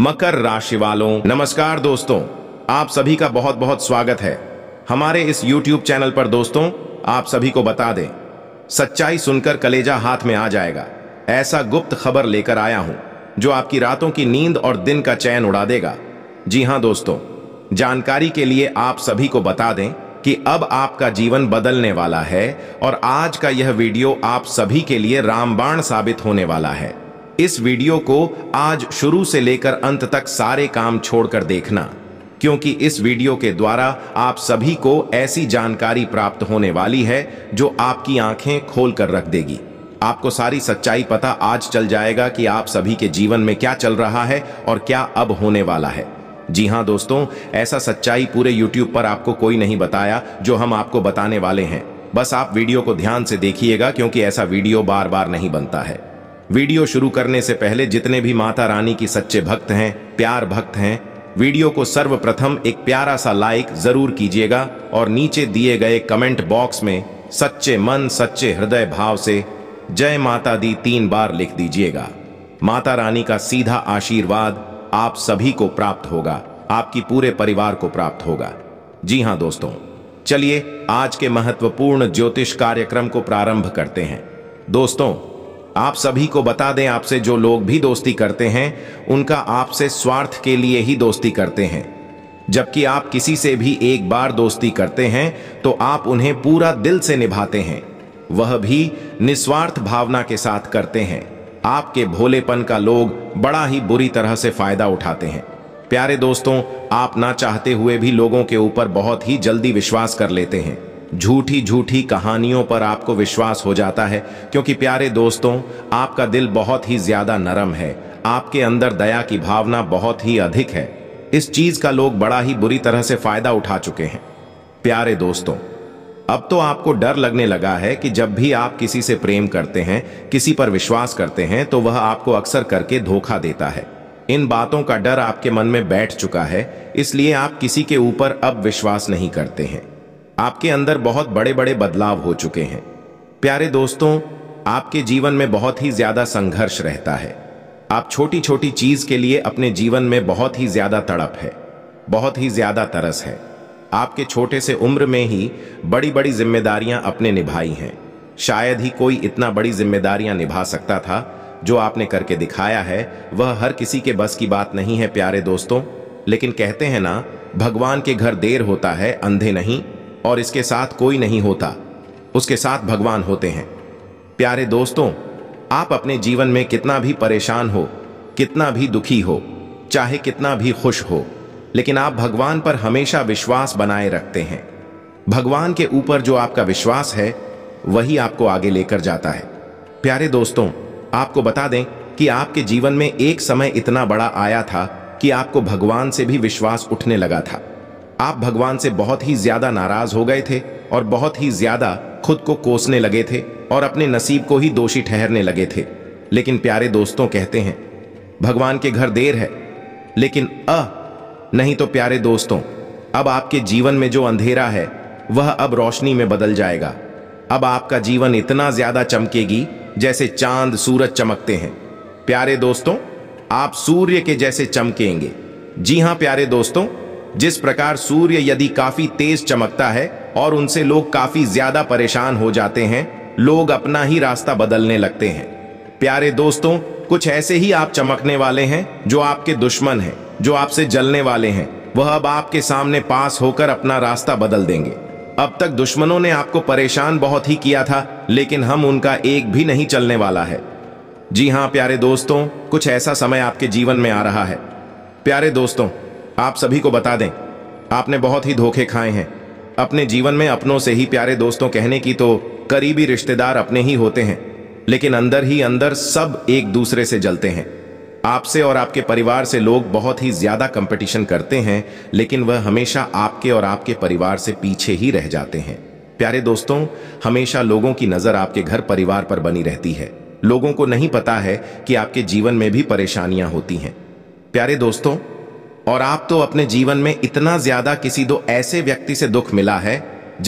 मकर राशि वालों नमस्कार दोस्तों आप सभी का बहुत बहुत स्वागत है हमारे इस YouTube चैनल पर दोस्तों आप सभी को बता दें सच्चाई सुनकर कलेजा हाथ में आ जाएगा ऐसा गुप्त खबर लेकर आया हूं जो आपकी रातों की नींद और दिन का चैन उड़ा देगा जी हां दोस्तों जानकारी के लिए आप सभी को बता दें कि अब आपका जीवन बदलने वाला है और आज का यह वीडियो आप सभी के लिए रामबाण साबित होने वाला है इस वीडियो को आज शुरू से लेकर अंत तक सारे काम छोड़कर देखना क्योंकि इस वीडियो के द्वारा आप सभी को ऐसी जानकारी प्राप्त होने वाली है जो आपकी आंखें खोल कर रख देगी आपको सारी सच्चाई पता आज चल जाएगा कि आप सभी के जीवन में क्या चल रहा है और क्या अब होने वाला है जी हाँ दोस्तों ऐसा सच्चाई पूरे YouTube पर आपको कोई नहीं बताया जो हम आपको बताने वाले हैं बस आप वीडियो को ध्यान से देखिएगा क्योंकि ऐसा वीडियो बार बार नहीं बनता है वीडियो शुरू करने से पहले जितने भी माता रानी की सच्चे भक्त हैं प्यार भक्त हैं वीडियो को सर्वप्रथम एक प्यारा सा लाइक जरूर कीजिएगा और नीचे दिए गए कमेंट बॉक्स में सच्चे मन सच्चे हृदय भाव से जय माता दी तीन बार लिख दीजिएगा माता रानी का सीधा आशीर्वाद आप सभी को प्राप्त होगा आपकी पूरे परिवार को प्राप्त होगा जी हाँ दोस्तों चलिए आज के महत्वपूर्ण ज्योतिष कार्यक्रम को प्रारंभ करते हैं दोस्तों आप सभी को बता दें आपसे जो लोग भी दोस्ती करते हैं उनका आपसे स्वार्थ के लिए ही दोस्ती करते हैं जबकि आप किसी से भी एक बार दोस्ती करते हैं तो आप उन्हें पूरा दिल से निभाते हैं वह भी निस्वार्थ भावना के साथ करते हैं आपके भोलेपन का लोग बड़ा ही बुरी तरह से फायदा उठाते हैं प्यारे दोस्तों आप ना चाहते हुए भी लोगों के ऊपर बहुत ही जल्दी विश्वास कर लेते हैं झूठी झूठी कहानियों पर आपको विश्वास हो जाता है क्योंकि प्यारे दोस्तों आपका दिल बहुत ही ज्यादा नरम है आपके अंदर दया की भावना बहुत ही अधिक है इस चीज का लोग बड़ा ही बुरी तरह से फायदा उठा चुके हैं प्यारे दोस्तों अब तो आपको डर लगने लगा है कि जब भी आप किसी से प्रेम करते हैं किसी पर विश्वास करते हैं तो वह आपको अक्सर करके धोखा देता है इन बातों का डर आपके मन में बैठ चुका है इसलिए आप किसी के ऊपर अब विश्वास नहीं करते हैं आपके अंदर बहुत बड़े बड़े बदलाव हो चुके हैं प्यारे दोस्तों आपके जीवन में बहुत ही ज्यादा संघर्ष रहता है आप छोटी छोटी चीज के लिए अपने जीवन में बहुत ही ज्यादा तड़प है बहुत ही ज्यादा तरस है आपके छोटे से उम्र में ही बड़ी बड़ी जिम्मेदारियां अपने निभाई हैं शायद ही कोई इतना बड़ी जिम्मेदारियां निभा सकता था जो आपने करके दिखाया है वह हर किसी के बस की बात नहीं है प्यारे दोस्तों लेकिन कहते हैं ना भगवान के घर देर होता है अंधे नहीं और इसके साथ कोई नहीं होता उसके साथ भगवान होते हैं प्यारे दोस्तों आप अपने जीवन में कितना भी परेशान हो कितना भी दुखी हो चाहे कितना भी खुश हो लेकिन आप भगवान पर हमेशा विश्वास बनाए रखते हैं भगवान के ऊपर जो आपका विश्वास है वही आपको आगे लेकर जाता है प्यारे दोस्तों आपको बता दें कि आपके जीवन में एक समय इतना बड़ा आया था कि आपको भगवान से भी विश्वास उठने लगा था आप भगवान से बहुत ही ज्यादा नाराज हो गए थे और बहुत ही ज्यादा खुद को कोसने लगे थे और अपने नसीब को ही दोषी ठहरने लगे थे लेकिन प्यारे दोस्तों कहते हैं भगवान के घर देर है लेकिन अ नहीं तो प्यारे दोस्तों अब आपके जीवन में जो अंधेरा है वह अब रोशनी में बदल जाएगा अब आपका जीवन इतना ज्यादा चमकेगी जैसे चांद सूरज चमकते हैं प्यारे दोस्तों आप सूर्य के जैसे चमकेंगे जी हां प्यारे दोस्तों जिस प्रकार सूर्य यदि काफी तेज चमकता है और उनसे लोग काफी ज्यादा परेशान हो जाते हैं लोग अपना ही रास्ता बदलने लगते हैं प्यारे दोस्तों कुछ ऐसे ही आप चमकने वाले हैं जो आपके दुश्मन हैं जो आपसे जलने वाले हैं वह अब आपके सामने पास होकर अपना रास्ता बदल देंगे अब तक दुश्मनों ने आपको परेशान बहुत ही किया था लेकिन हम उनका एक भी नहीं चलने वाला है जी हाँ प्यारे दोस्तों कुछ ऐसा समय आपके जीवन में आ रहा है प्यारे दोस्तों आप सभी को बता दें आपने बहुत ही धोखे खाए हैं अपने जीवन में अपनों से ही प्यारे दोस्तों कहने की तो करीबी रिश्तेदार अपने ही होते हैं लेकिन अंदर ही अंदर सब एक दूसरे से जलते हैं आपसे और आपके परिवार से लोग बहुत ही ज्यादा कंपटीशन करते हैं लेकिन वह हमेशा आपके और आपके परिवार से पीछे ही रह जाते हैं प्यारे दोस्तों हमेशा लोगों की नजर आपके घर परिवार पर बनी रहती है लोगों को नहीं पता है कि आपके जीवन में भी परेशानियां होती हैं प्यारे दोस्तों और आप तो अपने जीवन में इतना ज्यादा किसी दो ऐसे व्यक्ति से दुख मिला है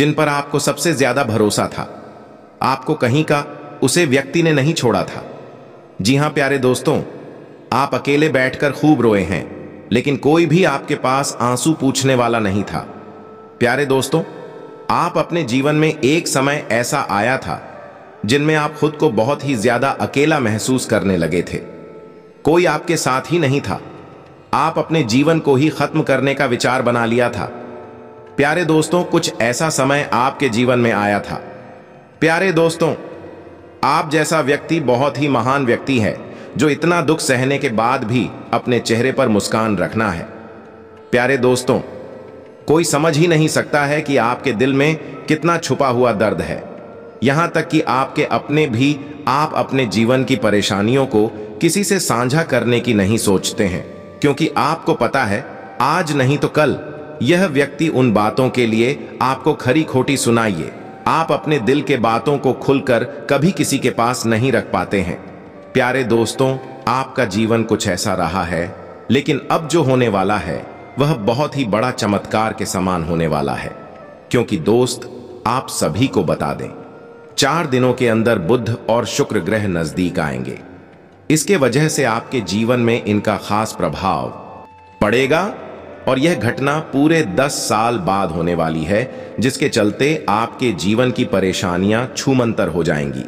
जिन पर आपको सबसे ज्यादा भरोसा था आपको कहीं का उसे व्यक्ति ने नहीं छोड़ा था जी हां प्यारे दोस्तों आप अकेले बैठकर खूब रोए हैं लेकिन कोई भी आपके पास आंसू पूछने वाला नहीं था प्यारे दोस्तों आप अपने जीवन में एक समय ऐसा आया था जिनमें आप खुद को बहुत ही ज्यादा अकेला महसूस करने लगे थे कोई आपके साथ ही नहीं था आप अपने जीवन को ही खत्म करने का विचार बना लिया था प्यारे दोस्तों कुछ ऐसा समय आपके जीवन में आया था प्यारे दोस्तों आप जैसा व्यक्ति बहुत ही महान व्यक्ति है जो इतना दुख सहने के बाद भी अपने चेहरे पर मुस्कान रखना है प्यारे दोस्तों कोई समझ ही नहीं सकता है कि आपके दिल में कितना छुपा हुआ दर्द है यहां तक कि आपके अपने भी आप अपने जीवन की परेशानियों को किसी से साझा करने की नहीं सोचते हैं क्योंकि आपको पता है आज नहीं तो कल यह व्यक्ति उन बातों के लिए आपको खरी खोटी सुनाइए आप अपने दिल के बातों को खुलकर कभी किसी के पास नहीं रख पाते हैं प्यारे दोस्तों आपका जीवन कुछ ऐसा रहा है लेकिन अब जो होने वाला है वह बहुत ही बड़ा चमत्कार के समान होने वाला है क्योंकि दोस्त आप सभी को बता दें चार दिनों के अंदर बुद्ध और शुक्र ग्रह नजदीक आएंगे इसके वजह से आपके जीवन में इनका खास प्रभाव पड़ेगा और यह घटना पूरे 10 साल बाद होने वाली है जिसके चलते आपके जीवन की परेशानियां छूमंतर हो जाएंगी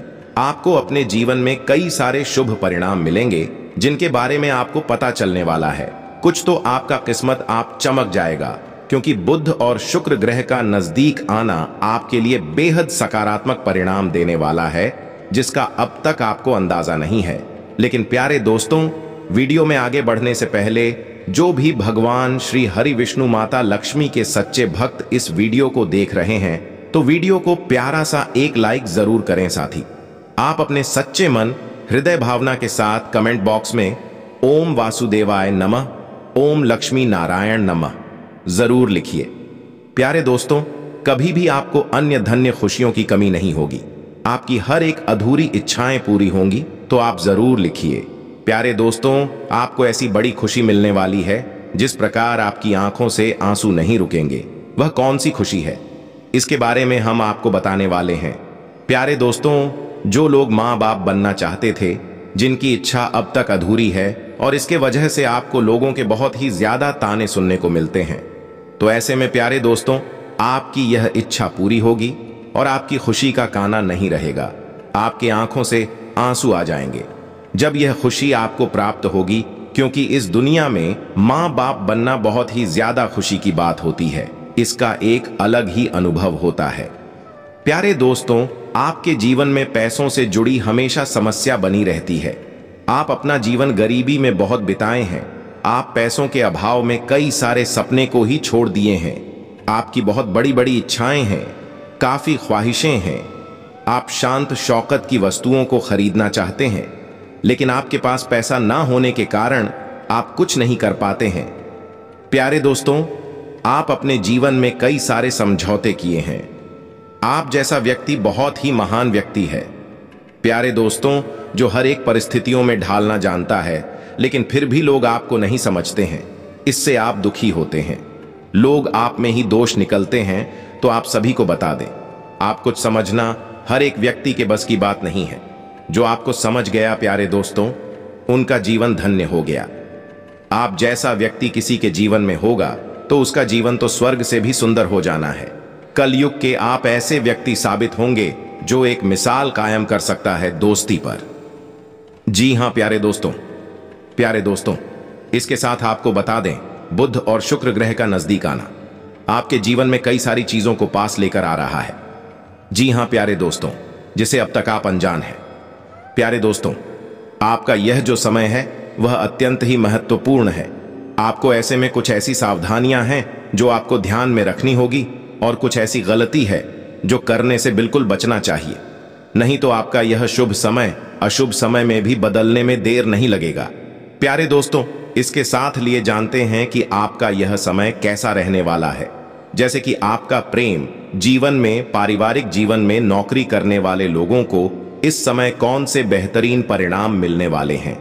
आपको अपने जीवन में कई सारे शुभ परिणाम मिलेंगे जिनके बारे में आपको पता चलने वाला है कुछ तो आपका किस्मत आप चमक जाएगा क्योंकि बुद्ध और शुक्र ग्रह का नजदीक आना आपके लिए बेहद सकारात्मक परिणाम देने वाला है जिसका अब तक आपको अंदाजा नहीं है लेकिन प्यारे दोस्तों वीडियो में आगे बढ़ने से पहले जो भी भगवान श्री हरि विष्णु माता लक्ष्मी के सच्चे भक्त इस वीडियो को देख रहे हैं तो वीडियो को प्यारा सा एक लाइक जरूर करें साथी आप अपने सच्चे मन हृदय भावना के साथ कमेंट बॉक्स में ओम वासुदेवाय नमः ओम लक्ष्मी नारायण नमः जरूर लिखिए प्यारे दोस्तों कभी भी आपको अन्य धन्य खुशियों की कमी नहीं होगी आपकी हर एक अधूरी इच्छाएं पूरी होंगी तो आप ज़रूर लिखिए प्यारे दोस्तों आपको ऐसी बड़ी खुशी मिलने वाली है जिस प्रकार आपकी आंखों से आंसू नहीं रुकेंगे वह कौन सी खुशी है इसके बारे में हम आपको बताने वाले हैं प्यारे दोस्तों जो लोग माँ बाप बनना चाहते थे जिनकी इच्छा अब तक अधूरी है और इसके वजह से आपको लोगों के बहुत ही ज्यादा ताने सुनने को मिलते हैं तो ऐसे में प्यारे दोस्तों आपकी यह इच्छा पूरी होगी और आपकी खुशी का काना नहीं रहेगा आपके आंखों से आंसू आ जाएंगे जब यह खुशी आपको प्राप्त होगी क्योंकि इस दुनिया में माँ बाप बनना बहुत ही ज्यादा खुशी की बात होती है इसका एक अलग ही अनुभव होता है प्यारे दोस्तों आपके जीवन में पैसों से जुड़ी हमेशा समस्या बनी रहती है आप अपना जीवन गरीबी में बहुत बिताए हैं आप पैसों के अभाव में कई सारे सपने को ही छोड़ दिए हैं आपकी बहुत बड़ी बड़ी इच्छाएं हैं काफ़ी ख्वाहिशें हैं आप शांत शौकत की वस्तुओं को खरीदना चाहते हैं लेकिन आपके पास पैसा ना होने के कारण आप कुछ नहीं कर पाते हैं प्यारे दोस्तों आप अपने जीवन में कई सारे समझौते किए हैं आप जैसा व्यक्ति बहुत ही महान व्यक्ति है प्यारे दोस्तों जो हर एक परिस्थितियों में ढालना जानता है लेकिन फिर भी लोग आपको नहीं समझते हैं इससे आप दुखी होते हैं लोग आप में ही दोष निकलते हैं तो आप सभी को बता दें आप कुछ समझना हर एक व्यक्ति के बस की बात नहीं है जो आपको समझ गया प्यारे दोस्तों उनका जीवन धन्य हो गया आप जैसा व्यक्ति किसी के जीवन में होगा तो उसका जीवन तो स्वर्ग से भी सुंदर हो जाना है कलयुग के आप ऐसे व्यक्ति साबित होंगे जो एक मिसाल कायम कर सकता है दोस्ती पर जी हां प्यारे दोस्तों प्यारे दोस्तों इसके साथ आपको बता दें बुद्ध और शुक्र ग्रह का नजदीक आना आपके जीवन में कई सारी चीजों को पास लेकर आ रहा है जी हां प्यारे दोस्तों जिसे अब तक आप अनजान हैं प्यारे दोस्तों आपका यह जो समय है वह अत्यंत ही महत्वपूर्ण है आपको ऐसे में कुछ ऐसी सावधानियां हैं जो आपको ध्यान में रखनी होगी और कुछ ऐसी गलती है जो करने से बिल्कुल बचना चाहिए नहीं तो आपका यह शुभ समय अशुभ समय में भी बदलने में देर नहीं लगेगा प्यारे दोस्तों इसके साथ लिए जानते हैं कि आपका यह समय कैसा रहने वाला है जैसे कि आपका प्रेम जीवन में पारिवारिक जीवन में नौकरी करने वाले लोगों को इस समय कौन से बेहतरीन परिणाम मिलने वाले हैं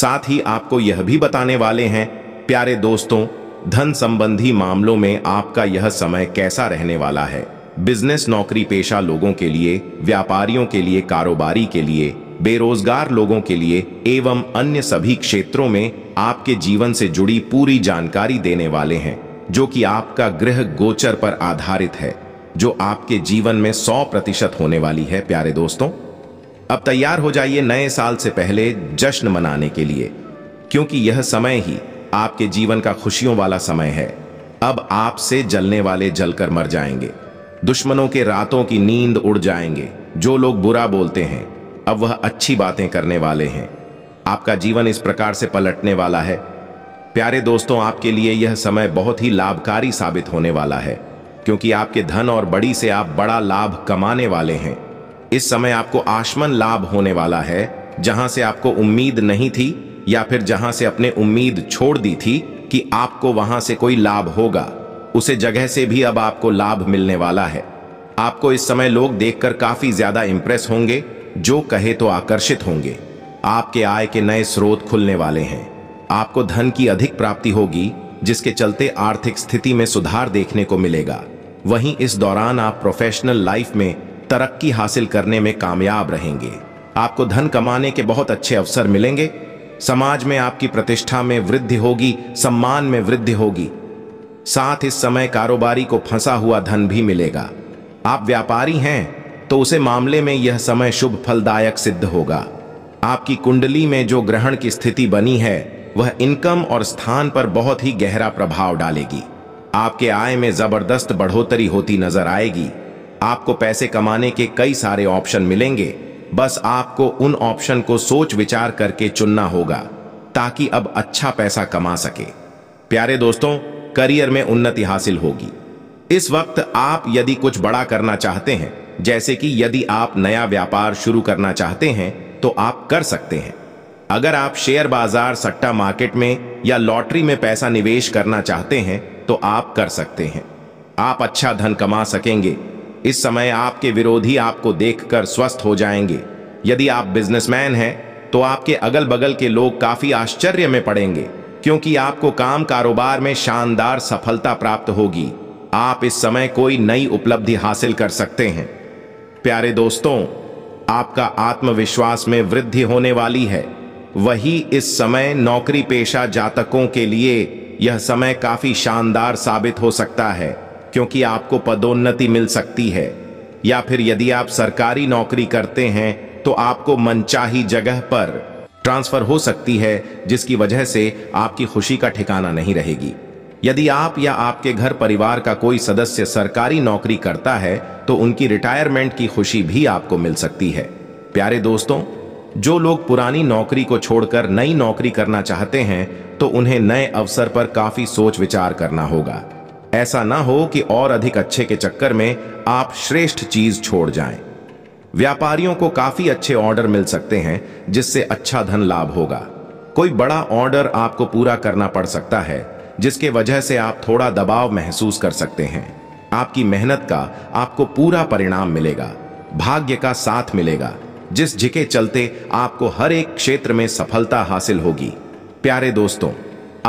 साथ ही आपको यह भी बताने वाले हैं प्यारे दोस्तों धन संबंधी मामलों में आपका यह समय कैसा रहने वाला है बिजनेस नौकरी पेशा लोगों के लिए व्यापारियों के लिए कारोबारी के लिए बेरोजगार लोगों के लिए एवं अन्य सभी क्षेत्रों में आपके जीवन से जुड़ी पूरी जानकारी देने वाले हैं जो कि आपका ग्रह गोचर पर आधारित है जो आपके जीवन में 100 प्रतिशत होने वाली है प्यारे दोस्तों अब तैयार हो जाइए नए साल से पहले जश्न मनाने के लिए क्योंकि यह समय ही आपके जीवन का खुशियों वाला समय है अब आपसे जलने वाले जलकर मर जाएंगे दुश्मनों के रातों की नींद उड़ जाएंगे जो लोग बुरा बोलते हैं अब वह अच्छी बातें करने वाले हैं आपका जीवन इस प्रकार से पलटने वाला है प्यारे दोस्तों आपके लिए यह समय बहुत ही लाभकारी साबित होने वाला है क्योंकि आपके धन और बड़ी से आप बड़ा लाभ कमाने वाले हैं इस समय आपको आशमन लाभ होने वाला है जहां से आपको उम्मीद नहीं थी या फिर जहां से अपने उम्मीद छोड़ दी थी कि आपको वहां से कोई लाभ होगा उसे जगह से भी अब आपको लाभ मिलने वाला है आपको इस समय लोग देखकर काफी ज्यादा इंप्रेस होंगे जो कहे तो आकर्षित होंगे आपके आय के नए स्रोत खुलने वाले हैं आपको धन की अधिक प्राप्ति होगी जिसके चलते आर्थिक स्थिति में सुधार देखने को मिलेगा वहीं इस दौरान आप प्रोफेशनल लाइफ में तरक्की हासिल करने में कामयाब रहेंगे आपको धन कमाने के बहुत अच्छे अवसर मिलेंगे समाज में आपकी प्रतिष्ठा में वृद्धि होगी सम्मान में वृद्धि होगी साथ इस समय कारोबारी को फंसा हुआ धन भी मिलेगा आप व्यापारी हैं तो उसे मामले में यह समय शुभ फलदायक सिद्ध होगा आपकी कुंडली में जो ग्रहण की स्थिति बनी है वह इनकम और स्थान पर बहुत ही गहरा प्रभाव डालेगी आपके आय में जबरदस्त बढ़ोतरी होती नजर आएगी आपको पैसे कमाने के कई सारे ऑप्शन मिलेंगे बस आपको उन ऑप्शन को सोच विचार करके चुनना होगा ताकि अब अच्छा पैसा कमा सके प्यारे दोस्तों करियर में उन्नति हासिल होगी इस वक्त आप यदि कुछ बड़ा करना चाहते हैं जैसे कि यदि आप नया व्यापार शुरू करना चाहते हैं तो आप कर सकते हैं अगर आप शेयर बाजार सट्टा मार्केट में या लॉटरी में पैसा निवेश करना चाहते हैं तो आप कर सकते हैं आप अच्छा धन कमा सकेंगे इस समय आपके विरोधी आपको देखकर स्वस्थ हो जाएंगे यदि आप बिजनेसमैन हैं तो आपके अगल बगल के लोग काफी आश्चर्य में पड़ेंगे क्योंकि आपको काम कारोबार में शानदार सफलता प्राप्त होगी आप इस समय कोई नई उपलब्धि हासिल कर सकते हैं प्यारे दोस्तों आपका आत्मविश्वास में वृद्धि होने वाली है वही इस समय नौकरी पेशा जातकों के लिए यह समय काफी शानदार साबित हो सकता है क्योंकि आपको पदोन्नति मिल सकती है या फिर यदि आप सरकारी नौकरी करते हैं तो आपको मनचाही जगह पर ट्रांसफर हो सकती है जिसकी वजह से आपकी खुशी का ठिकाना नहीं रहेगी यदि आप या आपके घर परिवार का कोई सदस्य सरकारी नौकरी करता है तो उनकी रिटायरमेंट की खुशी भी आपको मिल सकती है प्यारे दोस्तों जो लोग पुरानी नौकरी को छोड़कर नई नौकरी करना चाहते हैं तो उन्हें नए अवसर पर काफी सोच विचार करना होगा ऐसा ना हो कि और अधिक अच्छे के चक्कर में आप श्रेष्ठ चीज छोड़ जाएं। व्यापारियों को काफी अच्छे ऑर्डर मिल सकते हैं जिससे अच्छा धन लाभ होगा कोई बड़ा ऑर्डर आपको पूरा करना पड़ सकता है जिसके वजह से आप थोड़ा दबाव महसूस कर सकते हैं आपकी मेहनत का आपको पूरा परिणाम मिलेगा भाग्य का साथ मिलेगा जिस झिके चलते आपको हर एक क्षेत्र में सफलता हासिल होगी प्यारे दोस्तों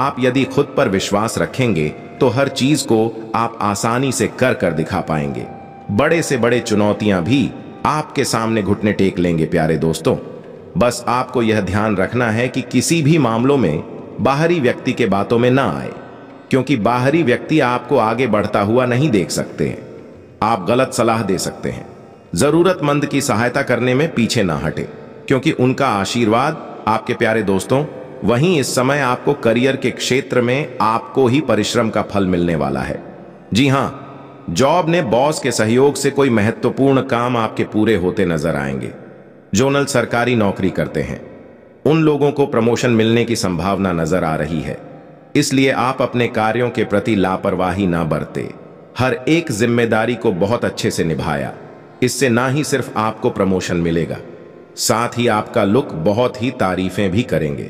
आप यदि खुद पर विश्वास रखेंगे तो हर चीज को आप आसानी से कर कर दिखा पाएंगे बड़े से बड़े चुनौतियां भी आपके सामने घुटने टेक लेंगे प्यारे दोस्तों बस आपको यह ध्यान रखना है कि किसी भी मामलों में बाहरी व्यक्ति के बातों में ना आए क्योंकि बाहरी व्यक्ति आपको आगे बढ़ता हुआ नहीं देख सकते आप गलत सलाह दे सकते हैं ज़रूरतमंद की सहायता करने में पीछे ना हटे क्योंकि उनका आशीर्वाद आपके प्यारे दोस्तों वहीं इस समय आपको करियर के क्षेत्र में आपको ही परिश्रम का फल मिलने वाला है जी हां जॉब ने बॉस के सहयोग से कोई महत्वपूर्ण काम आपके पूरे होते नजर आएंगे जोनल सरकारी नौकरी करते हैं उन लोगों को प्रमोशन मिलने की संभावना नजर आ रही है इसलिए आप अपने कार्यों के प्रति लापरवाही ना बरते हर एक जिम्मेदारी को बहुत अच्छे से निभाया इससे ना ही सिर्फ आपको प्रमोशन मिलेगा साथ ही आपका लुक बहुत ही तारीफें भी करेंगे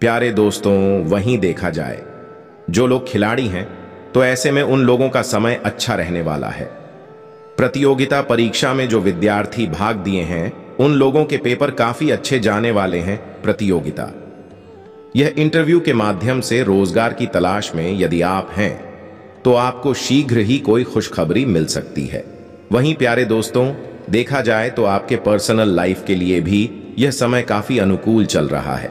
प्यारे दोस्तों वहीं देखा जाए जो लोग खिलाड़ी हैं तो ऐसे में उन लोगों का समय अच्छा रहने वाला है प्रतियोगिता परीक्षा में जो विद्यार्थी भाग दिए हैं उन लोगों के पेपर काफी अच्छे जाने वाले हैं प्रतियोगिता यह इंटरव्यू के माध्यम से रोजगार की तलाश में यदि आप हैं तो आपको शीघ्र ही कोई खुशखबरी मिल सकती है वहीं प्यारे दोस्तों देखा जाए तो आपके पर्सनल लाइफ के लिए भी यह समय काफी अनुकूल चल रहा है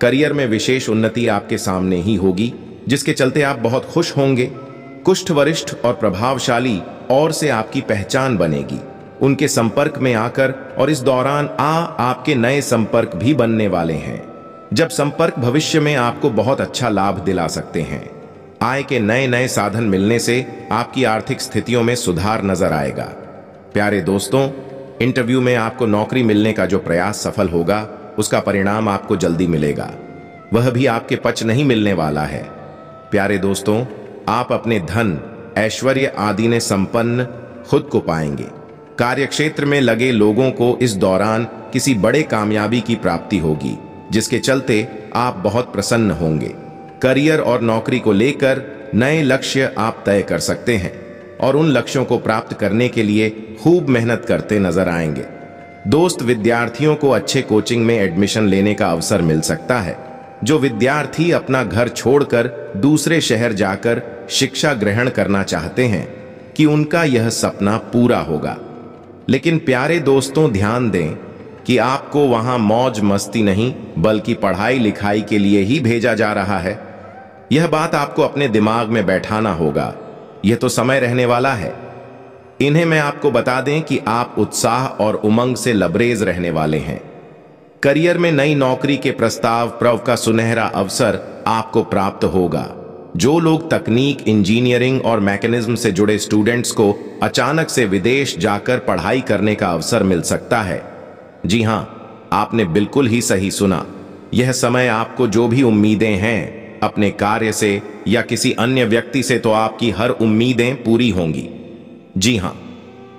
करियर में विशेष उन्नति आपके सामने ही होगी जिसके चलते आप बहुत खुश होंगे कुष्ठ वरिष्ठ और प्रभावशाली और से आपकी पहचान बनेगी उनके संपर्क में आकर और इस दौरान आ आपके नए संपर्क भी बनने वाले हैं जब संपर्क भविष्य में आपको बहुत अच्छा लाभ दिला सकते हैं आय के नए नए साधन मिलने से आपकी आर्थिक स्थितियों में सुधार नजर आएगा प्यारे दोस्तों इंटरव्यू में आपको नौकरी मिलने का जो प्रयास सफल होगा उसका परिणाम आपको जल्दी मिलेगा वह भी आपके पच नहीं मिलने वाला है प्यारे दोस्तों आप अपने धन ऐश्वर्य आदि ने संपन्न खुद को पाएंगे कार्यक्षेत्र में लगे लोगों को इस दौरान किसी बड़े कामयाबी की प्राप्ति होगी जिसके चलते आप बहुत प्रसन्न होंगे करियर और नौकरी को लेकर नए लक्ष्य आप तय कर सकते हैं और उन लक्ष्यों को प्राप्त करने के लिए खूब मेहनत करते नजर आएंगे दोस्त विद्यार्थियों को अच्छे कोचिंग में एडमिशन लेने का अवसर मिल सकता है जो विद्यार्थी अपना घर छोड़कर दूसरे शहर जाकर शिक्षा ग्रहण करना चाहते हैं कि उनका यह सपना पूरा होगा लेकिन प्यारे दोस्तों ध्यान दें कि आपको वहां मौज मस्ती नहीं बल्कि पढ़ाई लिखाई के लिए ही भेजा जा रहा है यह बात आपको अपने दिमाग में बैठाना होगा यह तो समय रहने वाला है इन्हें मैं आपको बता दें कि आप उत्साह और उमंग से लबरेज रहने वाले हैं करियर में नई नौकरी के प्रस्ताव प्रव का सुनहरा अवसर आपको प्राप्त होगा जो लोग तकनीक इंजीनियरिंग और मैकेनिज्म से जुड़े स्टूडेंट्स को अचानक से विदेश जाकर पढ़ाई करने का अवसर मिल सकता है जी हाँ आपने बिल्कुल ही सही सुना यह समय आपको जो भी उम्मीदें हैं अपने कार्य से या किसी अन्य व्यक्ति से तो आपकी हर उम्मीदें पूरी होंगी जी हाँ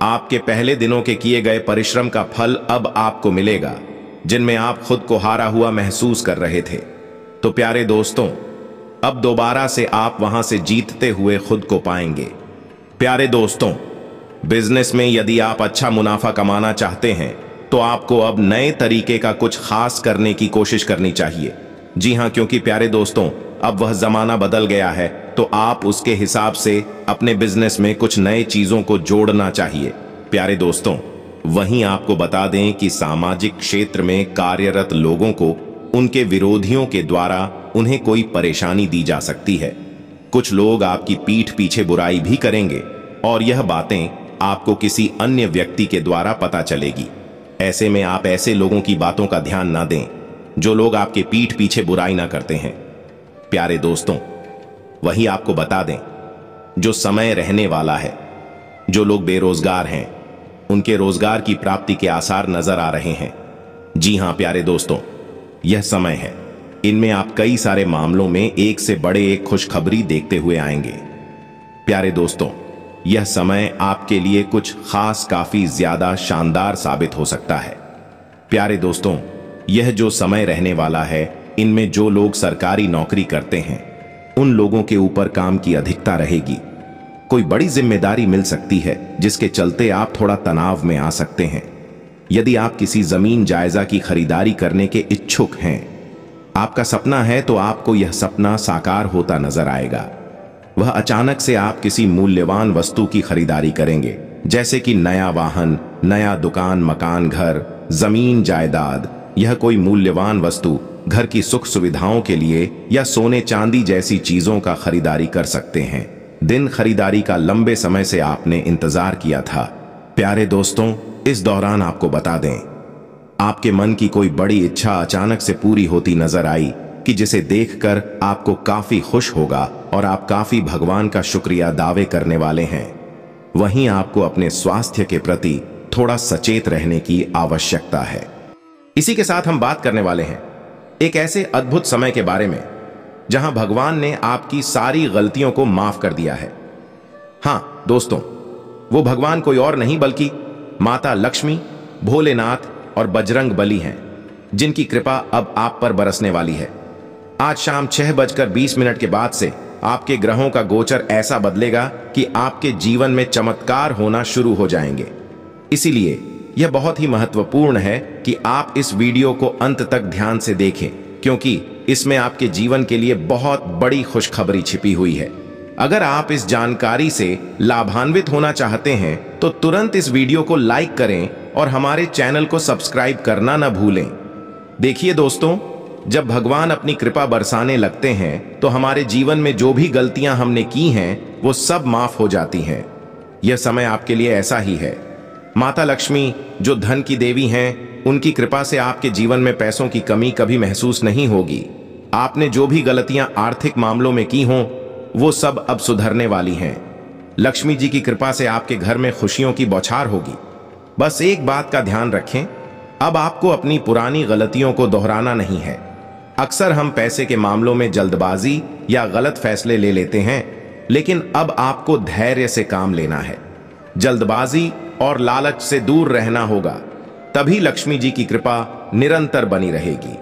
आपके पहले दिनों के किए गए परिश्रम का फल अब आपको मिलेगा जिनमें आप खुद को हारा हुआ महसूस कर रहे थे तो प्यारे दोस्तों अब दोबारा से आप वहां से जीतते हुए खुद को पाएंगे प्यारे दोस्तों बिजनेस में यदि आप अच्छा मुनाफा कमाना चाहते हैं तो आपको अब नए तरीके का कुछ खास करने की कोशिश करनी चाहिए जी हां क्योंकि प्यारे दोस्तों अब वह ज़माना बदल गया है तो आप उसके हिसाब से अपने बिजनेस में कुछ नए चीज़ों को जोड़ना चाहिए प्यारे दोस्तों वहीं आपको बता दें कि सामाजिक क्षेत्र में कार्यरत लोगों को उनके विरोधियों के द्वारा उन्हें कोई परेशानी दी जा सकती है कुछ लोग आपकी पीठ पीछे बुराई भी करेंगे और यह बातें आपको किसी अन्य व्यक्ति के द्वारा पता चलेगी ऐसे में आप ऐसे लोगों की बातों का ध्यान ना दें जो लोग आपके पीठ पीछे बुराई ना करते हैं प्यारे दोस्तों वही आपको बता दें जो समय रहने वाला है जो लोग बेरोजगार हैं उनके रोजगार की प्राप्ति के आसार नजर आ रहे हैं जी हां प्यारे दोस्तों यह समय है इनमें आप कई सारे मामलों में एक से बड़े एक खुशखबरी देखते हुए आएंगे प्यारे दोस्तों यह समय आपके लिए कुछ खास काफी ज्यादा शानदार साबित हो सकता है प्यारे दोस्तों यह जो समय रहने वाला है इनमें जो लोग सरकारी नौकरी करते हैं उन लोगों के ऊपर काम की अधिकता रहेगी कोई बड़ी जिम्मेदारी मिल सकती है जिसके चलते आप थोड़ा तनाव में आ सकते हैं यदि आप किसी जमीन जायजा की खरीदारी करने के इच्छुक हैं आपका सपना है तो आपको यह सपना साकार होता नजर आएगा वह अचानक से आप किसी मूल्यवान वस्तु की खरीदारी करेंगे जैसे कि नया वाहन नया दुकान मकान घर जमीन जायदाद यह कोई मूल्यवान वस्तु घर की सुख सुविधाओं के लिए या सोने चांदी जैसी चीजों का खरीदारी कर सकते हैं दिन खरीदारी का लंबे समय से आपने इंतजार किया था प्यारे दोस्तों इस दौरान आपको बता दें आपके मन की कोई बड़ी इच्छा अचानक से पूरी होती नजर आई कि जिसे देखकर आपको काफी खुश होगा और आप काफी भगवान का शुक्रिया दावे करने वाले हैं वहीं आपको अपने स्वास्थ्य के प्रति थोड़ा सचेत रहने की आवश्यकता है इसी के साथ हम बात करने वाले हैं एक ऐसे अद्भुत समय के बारे में जहां भगवान ने आपकी सारी गलतियों को माफ कर दिया है हां दोस्तों वो भगवान कोई और नहीं बल्कि माता लक्ष्मी भोलेनाथ और बजरंग बली हैं जिनकी कृपा अब आप पर बरसने वाली है आज शाम छह बजकर बीस मिनट के बाद से आपके ग्रहों का गोचर ऐसा बदलेगा कि आपके जीवन में चमत्कार होना शुरू हो जाएंगे इसीलिए यह बहुत ही महत्वपूर्ण है कि आप इस वीडियो को अंत तक ध्यान से देखें क्योंकि इसमें आपके जीवन के लिए बहुत बड़ी खुशखबरी छिपी हुई है अगर आप इस जानकारी से लाभान्वित होना चाहते हैं तो तुरंत इस वीडियो को लाइक करें और हमारे चैनल को सब्सक्राइब करना ना भूलें देखिए दोस्तों जब भगवान अपनी कृपा बरसाने लगते हैं तो हमारे जीवन में जो भी गलतियां हमने की हैं वो सब माफ हो जाती हैं यह समय आपके लिए ऐसा ही है माता लक्ष्मी जो धन की देवी हैं उनकी कृपा से आपके जीवन में पैसों की कमी कभी महसूस नहीं होगी आपने जो भी गलतियां आर्थिक मामलों में की हों वो सब अब सुधरने वाली हैं लक्ष्मी जी की कृपा से आपके घर में खुशियों की बौछार होगी बस एक बात का ध्यान रखें अब आपको अपनी पुरानी गलतियों को दोहराना नहीं है अक्सर हम पैसे के मामलों में जल्दबाजी या गलत फैसले ले लेते हैं लेकिन अब आपको धैर्य से काम लेना है जल्दबाजी और लालच से दूर रहना होगा तभी लक्ष्मी जी की कृपा निरंतर बनी रहेगी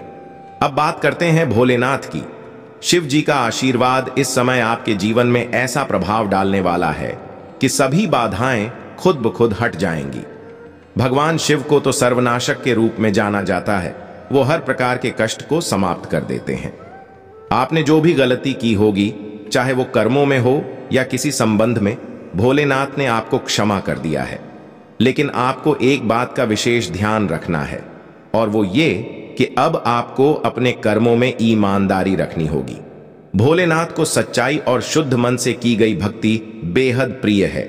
अब बात करते हैं भोलेनाथ की शिव जी का आशीर्वाद इस समय आपके जीवन में ऐसा प्रभाव डालने वाला है कि सभी बाधाएं खुद ब खुद हट जाएंगी भगवान शिव को तो सर्वनाशक के रूप में जाना जाता है वो हर प्रकार के कष्ट को समाप्त कर देते हैं आपने जो भी गलती की होगी चाहे वो कर्मों में हो या किसी संबंध में भोलेनाथ ने आपको क्षमा कर दिया है लेकिन आपको एक बात का विशेष ध्यान रखना है और वो ये कि अब आपको अपने कर्मों में ईमानदारी रखनी होगी भोलेनाथ को सच्चाई और शुद्ध मन से की गई भक्ति बेहद प्रिय है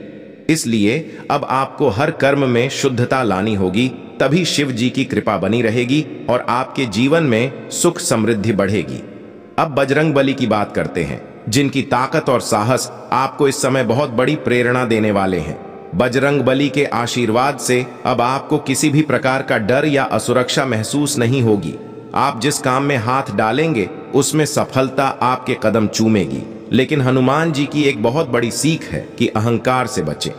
इसलिए अब आपको हर कर्म में शुद्धता लानी होगी तभी शिव जी की कृपा बनी रहेगी और आपके जीवन में सुख समृद्धि बढ़ेगी अब बजरंग बली की बात करते हैं जिनकी ताकत और साहस आपको इस समय बहुत बड़ी प्रेरणा देने वाले हैं बजरंग बली के आशीर्वाद से अब आपको किसी भी प्रकार का डर या असुरक्षा महसूस नहीं होगी आप जिस काम में हाथ डालेंगे उसमें सफलता आपके कदम चूमेगी लेकिन हनुमान जी की एक बहुत बड़ी सीख है कि अहंकार से बचें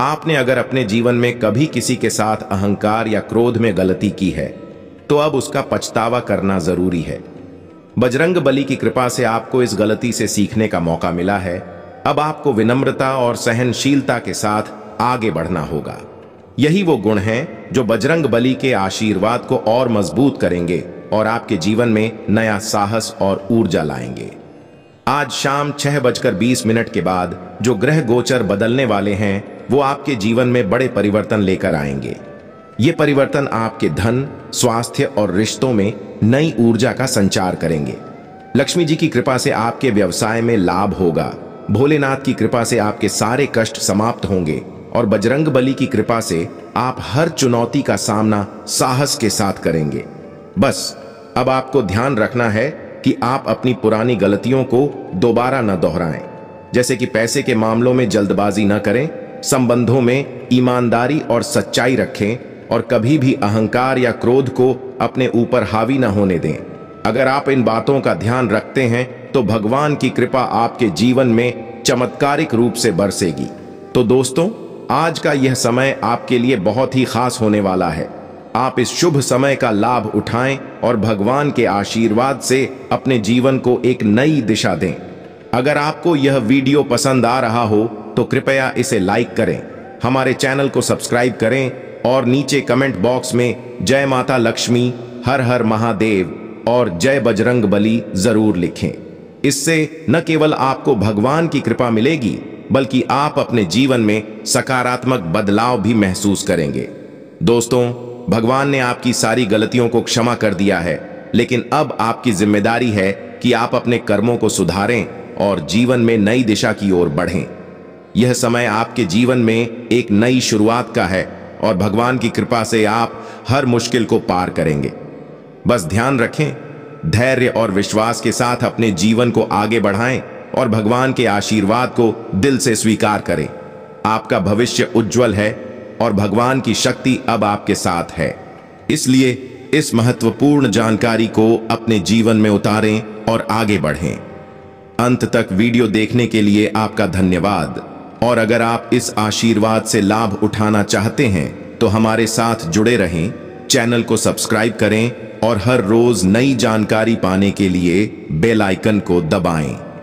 आपने अगर अपने जीवन में कभी किसी के साथ अहंकार या क्रोध में गलती की है तो अब उसका पछतावा करना जरूरी है बजरंग बली की कृपा से आपको इस गलती से सीखने का मौका मिला है अब आपको विनम्रता और सहनशीलता के साथ आगे बढ़ना होगा यही वो गुण हैं जो बजरंग बली के आशीर्वाद को और मजबूत करेंगे और आपके जीवन में नया साहस और ऊर्जा लाएंगे आज शाम छह बजकर बीस मिनट के बाद जो ग्रह गोचर बदलने वाले हैं वो आपके जीवन में बड़े परिवर्तन लेकर आएंगे ये परिवर्तन आपके धन स्वास्थ्य और रिश्तों में नई ऊर्जा का संचार करेंगे लक्ष्मी जी की कृपा से आपके व्यवसाय में लाभ होगा भोलेनाथ की कृपा से आपके सारे कष्ट समाप्त होंगे और बजरंग बली की कृपा से आप हर चुनौती का सामना साहस के साथ करेंगे बस अब आपको ध्यान रखना है कि आप अपनी पुरानी गलतियों को दोबारा न दोहराएं जैसे कि पैसे के मामलों में जल्दबाजी न करें संबंधों में ईमानदारी और सच्चाई रखें और कभी भी अहंकार या क्रोध को अपने ऊपर हावी न होने दें अगर आप इन बातों का ध्यान रखते हैं तो भगवान की कृपा आपके जीवन में चमत्कारिक रूप से बरसेगी तो दोस्तों आज का यह समय आपके लिए बहुत ही खास होने वाला है आप इस शुभ समय का लाभ उठाएं और भगवान के आशीर्वाद से अपने जीवन को एक नई दिशा दें अगर आपको यह वीडियो पसंद आ रहा हो तो कृपया इसे लाइक करें हमारे चैनल को सब्सक्राइब करें और नीचे कमेंट बॉक्स में जय माता लक्ष्मी हर हर महादेव और जय बजरंग बली जरूर लिखें इससे न केवल आपको भगवान की कृपा मिलेगी बल्कि आप अपने जीवन में सकारात्मक बदलाव भी महसूस करेंगे दोस्तों भगवान ने आपकी सारी गलतियों को क्षमा कर दिया है लेकिन अब आपकी जिम्मेदारी है कि आप अपने कर्मों को सुधारें और जीवन में नई दिशा की ओर बढ़ें यह समय आपके जीवन में एक नई शुरुआत का है और भगवान की कृपा से आप हर मुश्किल को पार करेंगे बस ध्यान रखें धैर्य और विश्वास के साथ अपने जीवन को आगे बढ़ाएं और भगवान के आशीर्वाद को दिल से स्वीकार करें आपका भविष्य उज्जवल है और भगवान की शक्ति अब आपके साथ है इसलिए इस महत्वपूर्ण जानकारी को अपने जीवन में उतारें और आगे बढ़ें अंत तक वीडियो देखने के लिए आपका धन्यवाद और अगर आप इस आशीर्वाद से लाभ उठाना चाहते हैं तो हमारे साथ जुड़े रहें चैनल को सब्सक्राइब करें और हर रोज नई जानकारी पाने के लिए बेल आइकन को दबाएं।